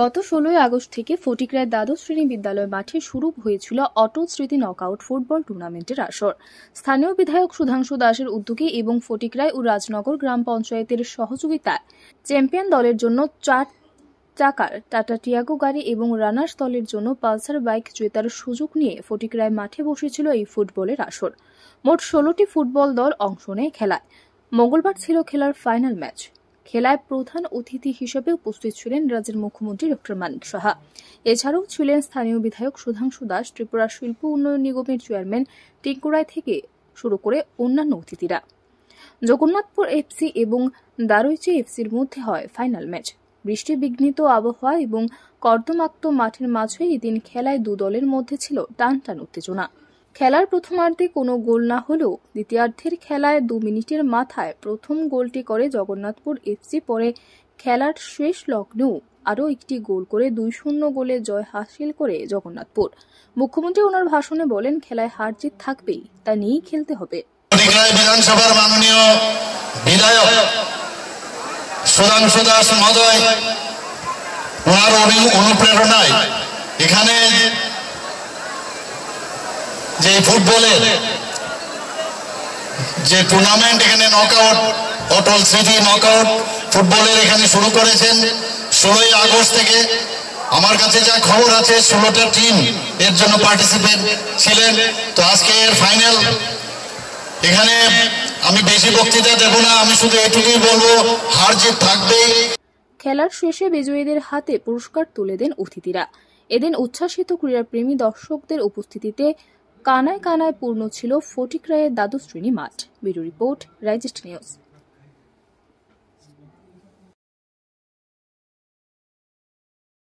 গত ষোলোই আগস্ট থেকে ফটিকরায় দ্বাদশ শ্রেণী বিদ্যালয় মাঠে শুরু হয়েছিল অটল স্মৃতি নকআউট ফুটবল টুর্নামেন্টের আসর স্থানীয় বিধায়ক সুধাংশু দাসের উদ্যোগে এবং ফটিকরায় ও রাজনগর গ্রাম পঞ্চায়েতের সহযোগিতায় চ্যাম্পিয়ন দলের জন্য চার চাকার টাটা টিয়াগো গাড়ি এবং রানার্স দলের জন্য পালসার বাইক জেতার সুযোগ নিয়ে ফটিকরায় মাঠে বসেছিল এই ফুটবলের আসর মোট ষোলোটি ফুটবল দল অংশ নেয় খেলায় মঙ্গলবার ছিল খেলার ফাইনাল ম্যাচ খেলায় প্রধান অতিথি হিসেবে উপস্থিত ছিলেন রাজ্যের মুখ্যমন্ত্রী ডক্টর মানিক সাহা এছাড়াও ছিলেন স্থানীয় বিধায়ক সুধাংশু দাস ত্রিপুরা শিল্প উন্নয়ন নিগমের চেয়ারম্যান টিঙ্কুরায় থেকে শুরু করে অন্যান্য অতিথিরা জগন্নাথপুর এফসি এবং দারুইচি এফসির মধ্যে হয় ফাইনাল ম্যাচ বৃষ্টি বিঘ্নিত আবহাওয়া এবং কর্দমাক্ত মাঠের মাঝে এদিন খেলায় দু দলের মধ্যে ছিল টান টান উত্তেজনা খেলার প্রথমার্ধে কোনো গোল না হলেও দ্বিতীয়ার্ধের খেলায় দু মিনিটের মাথায় প্রথম গোলটি করে জগন্নাথপুর এফসি পরে খেলার শেষ লগ্নেও আরও একটি গোল করে দুই শূন্য গোলে জয় হাসিল করে জগন্নাথপুর মুখ্যমন্ত্রী ওনার ভাষণে বলেন খেলায় হার জিত থাকবেই তা নিয়েই খেলতে হবে বিধানসভার মাননীয় বিধায়ক সুধাংশু দাস মহোদয় ওনার অনুপ্রেরণায় এখানে যে ফুটবলের যে টুর্নামেন্ট এখানে নকআউট অটল স্মৃতি নকআউট ফুটবলের এখানে শুরু করেছেন ষোলোই আগস্ট থেকে আমার কাছে যা খবর আছে ষোলোটা টিম এর জন্য পার্টিসিপেট ছিলেন তো আজকে এর ফাইনাল এখানে আমি বেশি বক্তৃতা দেব না আমি শুধু এটুকুই বলবো হার জিত থাকবেই খেলার শেষে বিজয়ীদের হাতে পুরস্কার তুলে দেন অতিথিরা এদিন উচ্ছ্বাসিত প্রেমী দর্শকদের উপস্থিতিতে কানায় কানায় পূর্ণ ছিল ফটিক রায়ের দ্বাদশ শ্রেণী মাঠ ব্যুরো রিপোর্ট রাইজেস্ট নিউজ